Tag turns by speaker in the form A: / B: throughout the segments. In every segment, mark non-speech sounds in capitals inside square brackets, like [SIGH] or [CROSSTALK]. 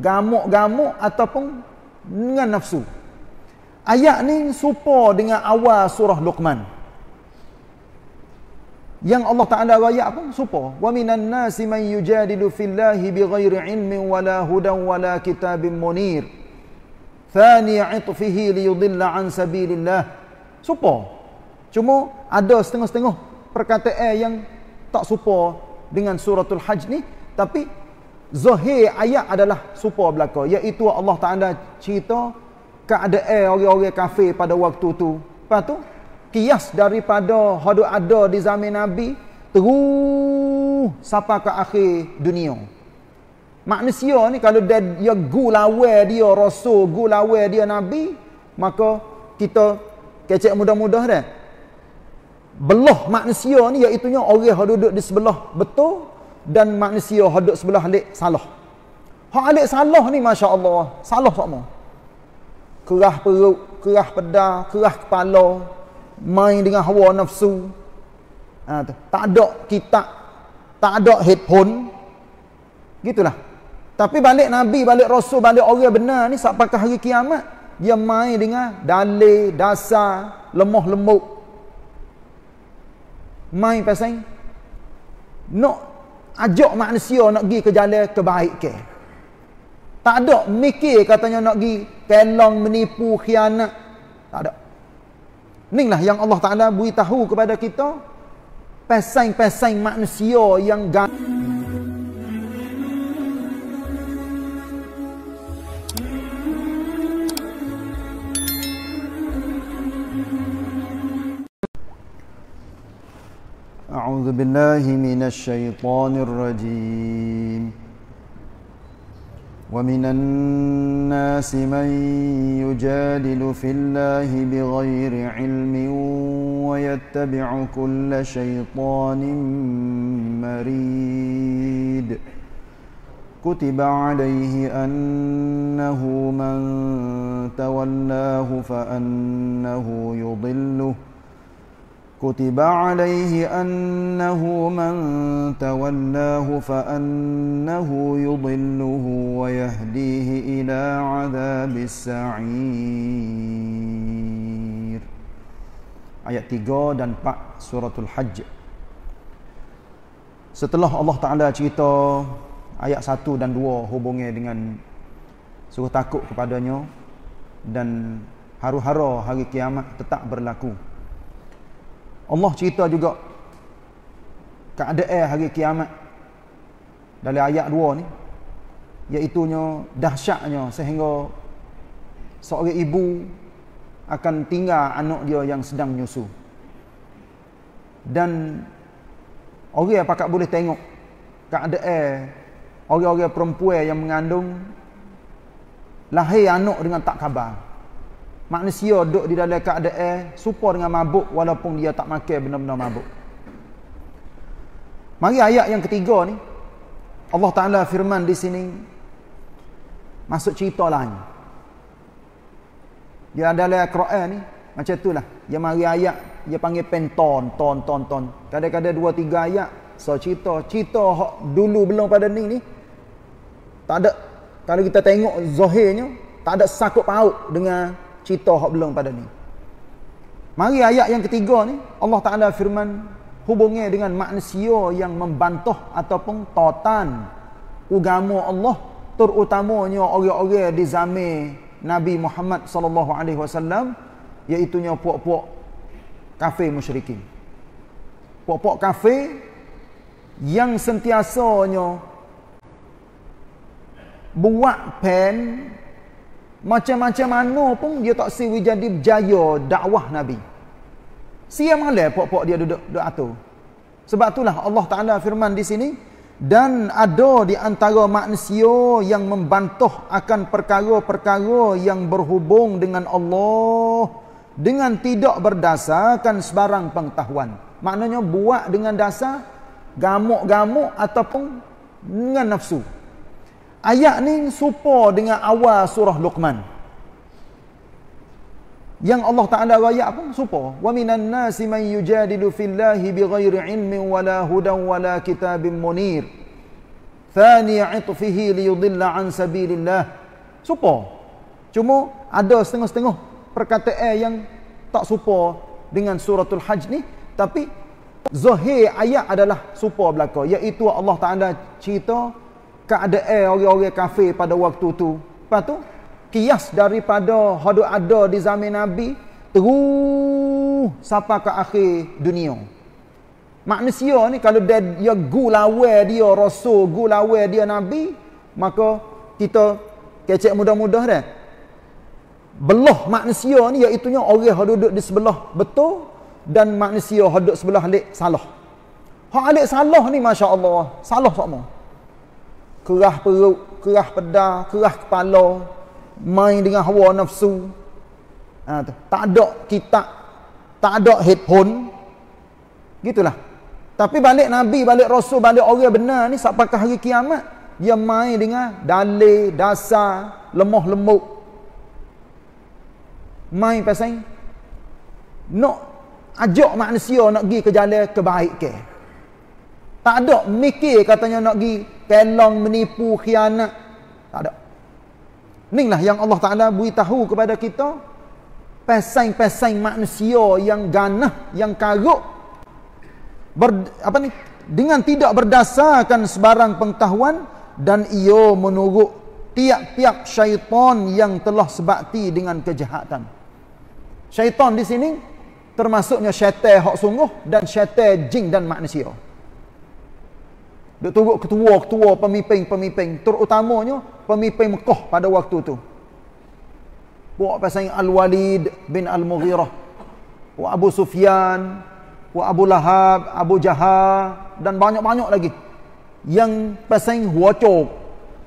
A: gamuk-gamuk ataupun dengan nafsu. Ayat ni serupa dengan awal surah Luqman. Yang Allah Taala ayat pun serupa. Wa minan nasi man yujadilu fillahi bighairi ilmin wala hudan wala kitabin munir. Thani atfihi liyudilla an sabilillah. Serupa. Cuma ada setengah-setengah perkataan yang tak serupa dengan suratul hajj ni tapi Zahir ayat adalah super belaka iaitu Allah Taala cerita keadaan orang-orang kafir pada waktu tu. Apa tu? Kias daripada hadu ada di zaman Nabi terus sampai ke akhir dunia. Manusia ni kalau dia, dia gulawe dia rasul, gulawe dia nabi, maka kita kecek mudah-mudah dah. Belah manusia ni iaitu orang yang duduk di sebelah betul dan manusia hadut sebelah alik salah. Hak alik salah ni Masya Allah. Salah semua. Kerah perut, kerah peda, kerah kepala, main dengan hawa nafsu. Ha, tak ada kitab, tak ada headphone. Gitulah. Tapi balik Nabi, balik Rasul, balik orang benar ni sampai ke hari kiamat, dia main dengan dalil, dasar, lemah lembut. Main pasal ni. No, ajak manusia nak pergi ke jalan ke? Tak ada mikir katanya nak pergi kelong, menipu, khianat. Tak ada. Inilah yang Allah Ta'ala beritahu kepada kita. Pesan-pesan manusia yang gantung. أعوذ بالله من الشيطان الرجيم ومن الناس من يجادل في الله بغير علم ويتبع كل شيطان مريد كتب عليه أنه من تولاه فأنه يضله ۖ كتب عليه أنه من تولاه فأنه يضله ويهديه إلى عذاب السعير Ayat 3 dan 4 suratul Hajj Setelah Allah Ta'ala cerita ayat 1 dan 2 hubungi dengan suruh takut kepadanya dan haru-hara hari kiamat tetap berlaku. Allah cerita juga keadaan hari kiamat dari ayat 2 ni iaitunya dahsyatnya sehingga seorang ibu akan tinggal anak dia yang sedang menyusu dan orang apa kak boleh tengok keadaan orang-orang perempuan yang mengandung lahir anak dengan tak khabar manusia duduk di dalam keadaan serupa dengan mabuk walaupun dia tak makan benar-benar mabuk. Mari ayat yang ketiga ni. Allah Taala firman di sini masuk cerita lain. Dia ada dalam Al-Quran ni macam itulah. Dia mari ayat dia panggil penton, ton, ton, ton. Kadang-kadang dua, tiga ayat. So, cerita. Cerita hak dulu belum pada ni ni. Tak ada. Kalau kita tengok zahirnya, tak ada sakut paut dengan cerita hak belum pada ni. Mari ayat yang ketiga ni, Allah Ta'ala firman hubungnya dengan manusia yang membantah ataupun totan agama Allah terutamanya orang-orang di zaman Nabi Muhammad sallallahu alaihi wasallam iaitu nya puak-puak kafir musyrikin. Puak-puak kafir yang sentiasanya buat pen macam-macam mana pun dia tak siwi jadi berjaya dakwah Nabi. Siang malah pok-pok dia duduk duduk atur. Sebab itulah Allah Ta'ala firman di sini. Dan ada di antara manusia yang membantah akan perkara-perkara yang berhubung dengan Allah. Dengan tidak berdasarkan sebarang pengetahuan. Maknanya buat dengan dasar gamuk-gamuk ataupun dengan nafsu. Ayat ni serupa dengan awal surah Luqman. Yang Allah Taala ayat pun serupa. Wa minan nasi man yujadilu fillahi bighairi ilmin wala hudan wala kitabin munir. Thani atfihi liyudilla an sabilillah. Serupa. Cuma ada setengah-setengah perkataan yang tak serupa dengan suratul hajj ni tapi zahir ayat adalah serupa belaka iaitu Allah Taala cerita keadaan kan orang-orang kafir pada waktu tu. Lepas tu, kias daripada hadut ada di zaman Nabi, teruh sampai ke akhir dunia. Manusia ni kalau dia, dia gulawe dia rasul, gulawe dia Nabi, maka kita kecek mudah-mudah dah. Belah manusia ni iaitu orang yang duduk di sebelah betul dan manusia yang duduk sebelah lek salah. Hak alik salah ni masya Allah, salah semua kerah perut, kerah pedah, kerah kepala, main dengan hawa nafsu. Ha, tak ada kitab, tak ada headphone. Gitulah. Tapi balik Nabi, balik Rasul, balik orang benar ni sampai hari kiamat, dia main dengan dalil, dasar, lemah lembut. Main pasal Nak ajak manusia nak pergi ke jalan kebaikan. Ke. Tak ada mikir katanya nak pergi kelong, menipu, khianat. Tak ada. Inilah yang Allah Ta'ala beritahu kepada kita. Pesaing-pesaing manusia yang ganah, yang karuk. Ber, apa ni? Dengan tidak berdasarkan sebarang pengetahuan. Dan ia menurut tiap-tiap syaitan yang telah sebakti dengan kejahatan. Syaitan di sini termasuknya syaitan hak sungguh dan syaitan jin dan manusia. Dok turut ketua-ketua pemimpin-pemimpin, terutamanya pemimpin Mekah pada waktu itu. Buat pasal Al-Walid bin Al-Mughirah, wa Abu Sufyan, wa Abu Lahab, Abu Jahal dan banyak-banyak lagi yang pasal huaco.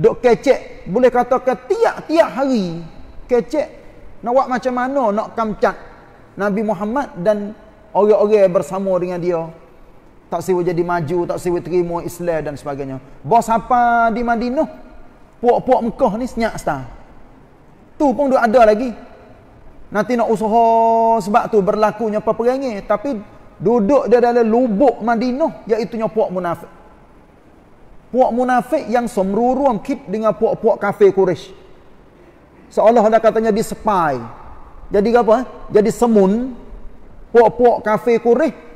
A: Dok kecek, boleh katakan tiap-tiap hari kecek nak buat macam mana nak kamcat Nabi Muhammad dan orang-orang bersama dengan dia tak sewa jadi maju, tak sewa terima Islam dan sebagainya. Bos apa di Madinah? Puak-puak Mekah ni senyak setah. Tu pun duk ada lagi. Nanti nak usaha sebab tu berlakunya apa peperangan. Tapi duduk dia dalam lubuk Madinah, iaitu puak munafik. Puak munafik yang semruruan kip dengan puak-puak kafe Quraisy. Seolah-olah katanya di sepai. Jadi apa? Jadi semun. Puak-puak kafe Quraisy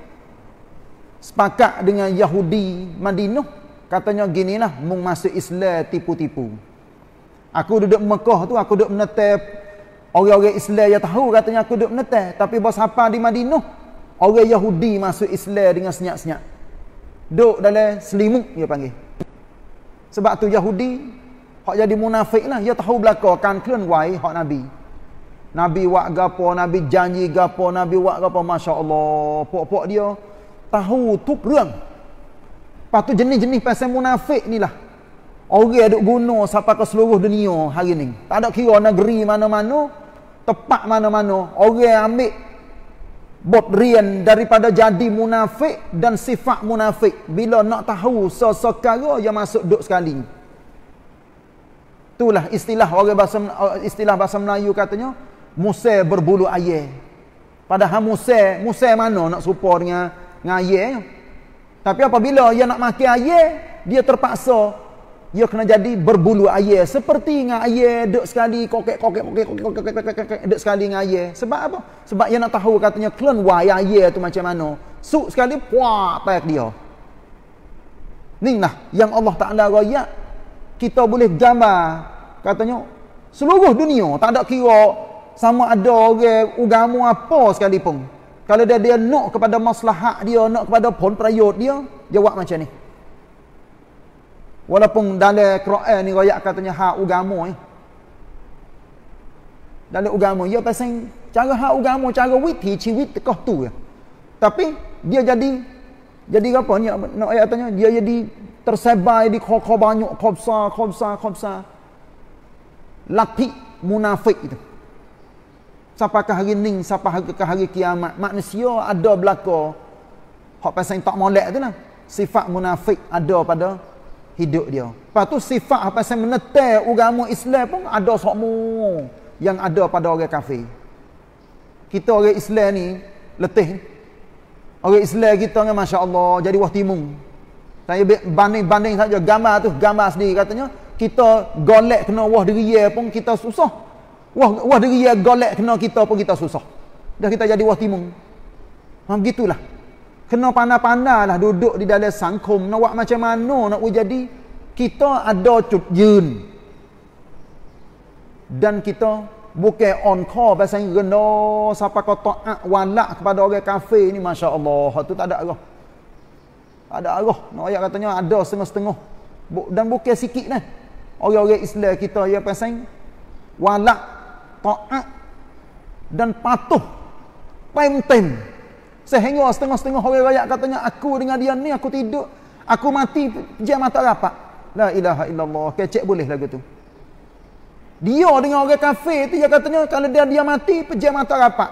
A: sepakat dengan Yahudi Madinah katanya gini lah mung masuk Islam tipu-tipu aku duduk Mekah tu aku duduk menetap orang-orang Islam yang tahu katanya aku duduk menetap tapi bos apa di Madinah orang Yahudi masuk Islam dengan senyap-senyap duduk dalam selimut dia panggil sebab tu Yahudi hak jadi munafik lah dia tahu belakang kan kelen wai hak Nabi Nabi wak gapo Nabi janji gapo Nabi wak gapo Masya Allah pok-pok dia tahu tu perang lepas tu jenis-jenis pasal munafik ni lah orang duk guna sampai ke seluruh dunia hari ni tak ada kira negeri mana-mana tepat mana-mana orang ambil bot rian daripada jadi munafik dan sifat munafik bila nak tahu sesekara yang masuk duk sekali itulah istilah orang bahasa eh, istilah bahasa Melayu katanya musa berbulu ayam padahal musa musa mana nak supornya dengan dengan ayahnya. Eh. Tapi apabila dia nak makan ayah, dia terpaksa dia kena jadi berbulu ayah. Seperti dengan ayah, duduk sekali, kokek, kokek, kokek, kokek, kokek, kokek, kokek, kokek, duduk sekali dengan ayah. Sebab apa? Sebab dia nak tahu katanya clone why ayah tu macam mana. Suk sekali, puak, tak dia. Ni lah, yang Allah tak ada raya, kita boleh gambar, katanya, seluruh dunia, tak ada kira, sama ada orang, ugamu apa sekalipun. Kalau dia dia nak kepada maslahat dia, nak kepada pun perayut dia, dia buat macam ni. Walaupun dalam Quran ni rakyat katanya hak ugamu ni. Eh. Dalam ugamu, ya pasang cara hak ugamu, cara witi, ciwit kau tu ya. Tapi dia jadi, jadi apa ni, nak ayat katanya dia jadi tersebar, jadi kau kau banyak, kau besar, kau besar, kau besar. Lati munafik itu. Sampai hari ni, sapa ke hari kiamat. Manusia ada berlaku. Hak pasal tak molek tu lah. Sifat munafik ada pada hidup dia. Lepas tu sifat apa pasal menetek ugamu Islam pun ada sokmu yang ada pada orang kafir. Kita orang Islam ni letih. Orang Islam kita ni Masya Allah jadi wah timung. Saya banding-banding saja gambar tu, gambar sendiri katanya. Kita golek kena wah diri pun kita susah. Wah, wah dia ya golek kena kita pun kita susah. Dah kita jadi wah timung. Ha gitulah. Kena pandai-pandailah duduk di dalam sangkum nak buat macam mana nak jadi kita ada cut yun Dan kita bukan on call bahasa ingreno siapa kau taat walak kepada orang kafe ni masya-Allah. Tu tak ada arah. Tak ada arah. Nak ayat katanya ada setengah-setengah. Dan bukan sikit lah. Orang-orang Islam kita ya pasang walak taat dan patuh penting sehingga setengah-setengah hari raya katanya aku dengan dia ni aku tidur aku mati je mata rapat la ilaha illallah kecek boleh lagu tu dia dengan orang kafir tu dia katanya kalau dia dia mati pejam mata rapat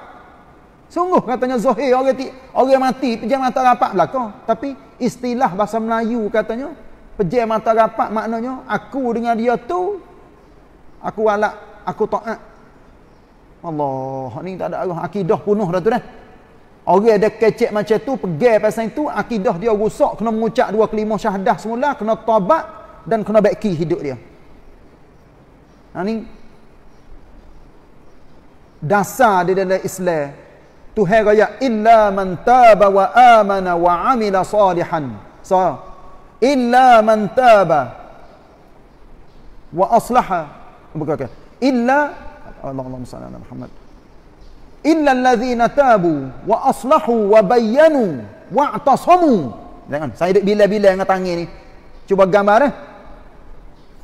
A: sungguh katanya zahir orang ti, orang mati pejam mata rapat belaka tapi istilah bahasa Melayu katanya pejam mata rapat maknanya aku dengan dia tu aku walak aku taat Allah ni tak ada Allah akidah punuh dah tu dah orang ada kecek macam tu pergi pasal itu akidah dia rosak kena mengucap dua kelima syahadah semula kena tabat dan kena baiki hidup dia ha ni dasar dia dalam Islam Tuhan raya illa man taba wa amana wa amila salihan so illa man taba wa aslaha bukan okay. illa Allahumma salli ala Muhammad. Illa alladhina tabu wa aslahu wa bayyanu wa atasamu. Jangan, saya duduk bila-bila dengan tangan ni. Cuba gambar eh.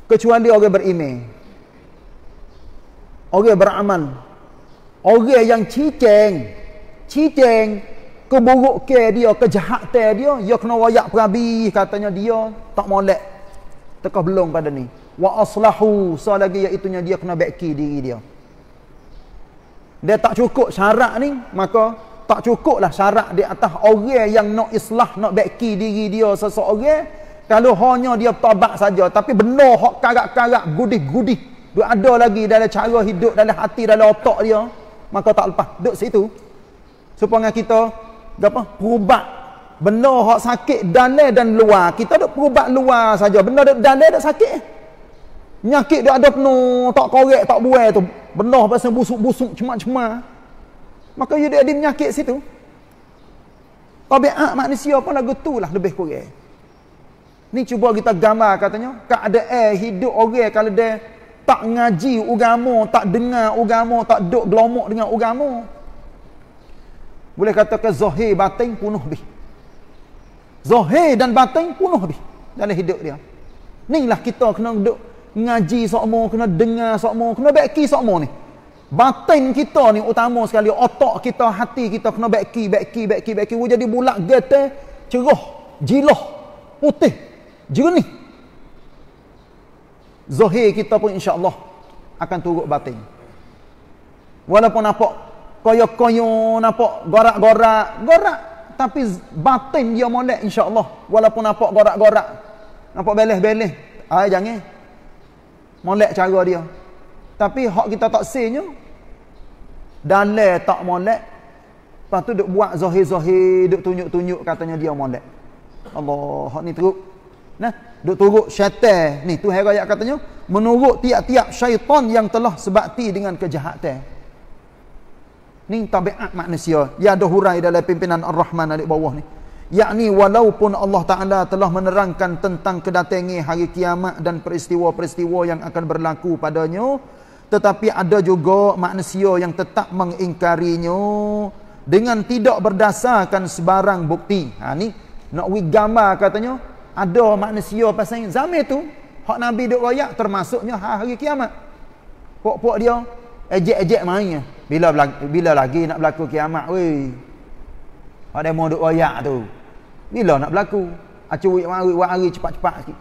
A: Kecuali orang beriman. Orang beramal. Orang yang cicing. Cicing. Keburuk ke dia, kejahat dia. Dia kena wayak perabi. Katanya dia tak molek. Tekah belum pada ni. Wa aslahu. So lagi iaitunya dia kena beki diri dia dia tak cukup syarat ni maka tak cukup lah syarat di atas orang yang nak islah nak baiki diri dia seseorang kalau hanya dia tabak saja tapi benar hak karak-karak gudih-gudih duk ada lagi dalam cara hidup dalam hati dalam otak dia maka tak lepas duk situ supaya kita apa perubat benar hak sakit dalam dan luar kita duk perubat luar saja benar dalam dak sakit nyakit dia ada penuh tak korek tak buai tu Belah pasal busuk-busuk cema-cema. Maka ya, dia ada penyakit situ. Tabiat manusia pun lagu tu lah lebih kurang. Ni cuba kita gambar katanya. Keadaan hidup orang kalau dia tak ngaji ugamu, tak dengar ugamu, tak duduk gelomok dengan ugamu. Boleh katakan zahir batin punuh bih. Zahir dan batin punuh bih dalam hidup dia. lah kita kena duduk ngaji sokmo kena dengar sokmo kena beki sokmo ni batin kita ni utama sekali otak kita hati kita kena beki beki beki beki wo jadi bulat gete ceroh jiloh putih jernih Zohir kita pun insyaallah akan turut batin walaupun nampak koyo-koyo nampak gorak-gorak gorak tapi batin dia molek insyaallah walaupun nampak gorak-gorak nampak beleh-beleh ah jangan Molek cara dia. Tapi hak kita tak dan Dalai tak molek. Lepas tu duk buat zahir-zahir, duk tunjuk-tunjuk katanya dia molek. Allah, hak ni teruk. Nah, duk turut syaitan. Ni, tu hari ayat katanya. Menurut tiap-tiap syaitan yang telah sebakti dengan kejahatan. Ni tabiat manusia. Dia ada hurai dalam pimpinan Ar-Rahman alik bawah ni yakni walaupun Allah Ta'ala telah menerangkan tentang kedatangi hari kiamat dan peristiwa-peristiwa yang akan berlaku padanya tetapi ada juga manusia yang tetap mengingkarinya dengan tidak berdasarkan sebarang bukti ha, ni nak pergi gambar katanya ada manusia pasal zaman tu hak Nabi duk raya termasuknya ha, hari kiamat Pok-pok dia ejek-ejek main bila, bila lagi nak berlaku kiamat weh ada mau duk raya tu bila nak berlaku? Acuwi mari buat hari cepat-cepat sikit.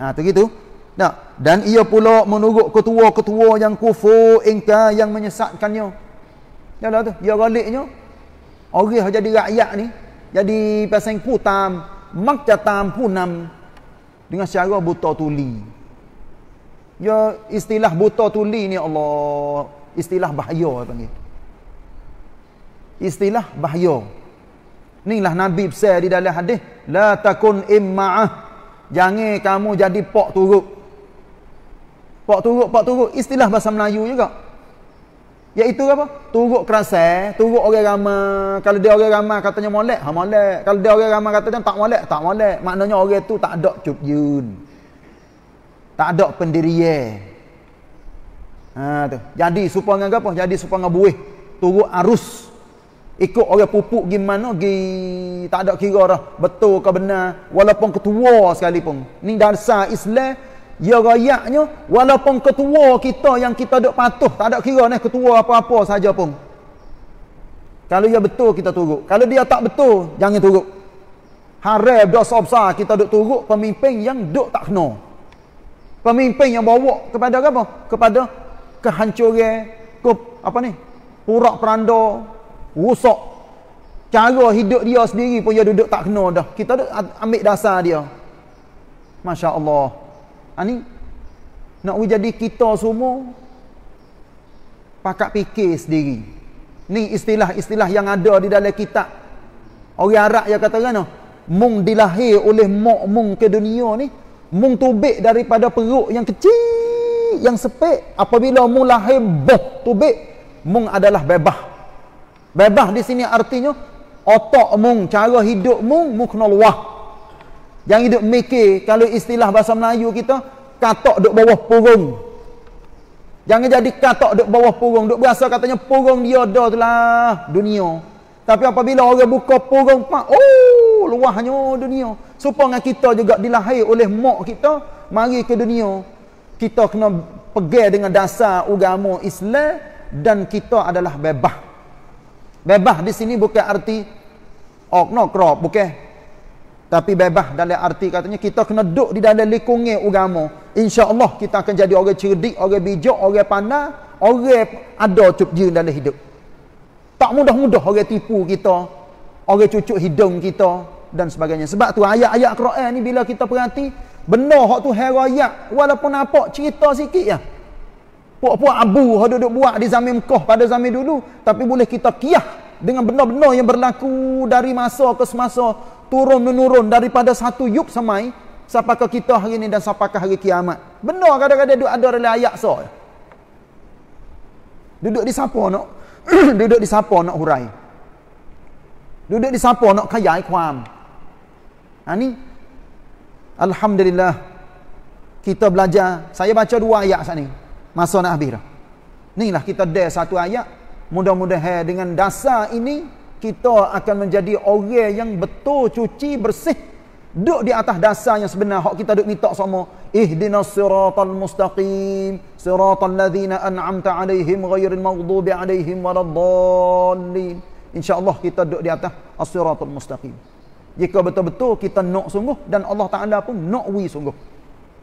A: Ha tu gitu. Nah, dan ia pula menurut ketua-ketua yang kufur ingkar yang menyesatkannya. Dalam ya tu, dia galaknya orang jadi rakyat ni jadi pasang putam, makcatam punam dengan cara buta tuli. Ya istilah buta tuli ni Allah, istilah bahaya panggil. Istilah bahaya lah Nabi besar di dalam hadis. La takun imma'ah. Jangan kamu jadi pok turuk. Pok turuk, pok turuk. Istilah bahasa Melayu juga. Iaitu apa? Turuk kerasa, turuk orang ramai. Kalau dia orang ramai katanya molek, ha molek. Kalau dia orang ramai katanya tak molek, tak molek. Maknanya orang itu tak ada cubyun. Tak ada pendirian. Ha, tu. Jadi supaya dengan apa? Jadi supaya dengan buih. Turuk arus. Arus ikut orang pupuk pergi mana pergi tak ada kira dah betul ke benar walaupun ketua sekalipun ni dasar Islam ya rakyatnya walaupun ketua kita yang kita duk patuh tak ada kira ni ketua apa-apa saja pun kalau dia ya betul kita turut kalau dia tak betul jangan turut harap dosa besar kita duk turut pemimpin yang duk tak kena pemimpin yang bawa kepada apa? kepada kehancuran ke apa ni purak peranda rosak cara hidup dia sendiri pun dia duduk tak kena dah kita duduk ambil dasar dia Masya Allah ini ha, nak jadi kita semua pakat fikir sendiri ni istilah-istilah yang ada di dalam kitab orang Arab yang kata kan mung dilahir oleh mok mung ke dunia ni mung tubik daripada perut yang kecil yang sepik apabila mung lahir boh tubik mung adalah bebas Bebas di sini artinya otak mung, cara hidup mung mukna luah. Jangan hidup mikir kalau istilah bahasa Melayu kita katok duk bawah purung. Jangan jadi katok duk bawah purung, duk berasa katanya purung dia ada telah dunia. Tapi apabila orang buka purung, pak, oh luahnya dunia. Supaya dengan kita juga dilahir oleh mak kita, mari ke dunia. Kita kena pegang dengan dasar agama Islam dan kita adalah bebas. Bebah di sini bukan arti okno krop, bukan. Tapi bebah dalam arti katanya kita kena duduk di dalam lingkungan agama. Allah kita akan jadi orang cerdik, orang bijak, orang pandai, orang ada cukup dalam hidup. Tak mudah-mudah orang tipu kita, orang cucuk hidung kita dan sebagainya. Sebab tu ayat-ayat Quran ni bila kita perhati, benar hak tu herayat walaupun apa cerita sikit lah. Ya? Puak-puak abu yang duduk buat di zaman Mekah pada zaman dulu. Tapi boleh kita kiyah dengan benda-benda yang berlaku dari masa ke semasa. Turun-menurun daripada satu yuk semai. Sampakah kita hari ini dan sampakah hari kiamat. Benda kadang-kadang duduk ada dalam ayat so. Duduk di siapa nak? [CLEARS THROAT] duduk di siapa nak hurai? Duduk di siapa nak kayai kuam? Ini. Ha, Alhamdulillah. Kita belajar. Saya baca dua ayat saat ini masa nak habis dah. Inilah kita dah satu ayat. Mudah-mudahan dengan dasar ini, kita akan menjadi orang yang betul cuci, bersih. Duduk di atas dasar yang sebenar. Hak kita duduk minta semua. Ihdinas siratal mustaqim. Siratal ladhina an'amta alaihim ghairin maghdubi alaihim waladhalin. InsyaAllah kita duduk di atas asiratul mustaqim. Jika betul-betul kita nak sungguh dan Allah Ta'ala pun nak we sungguh.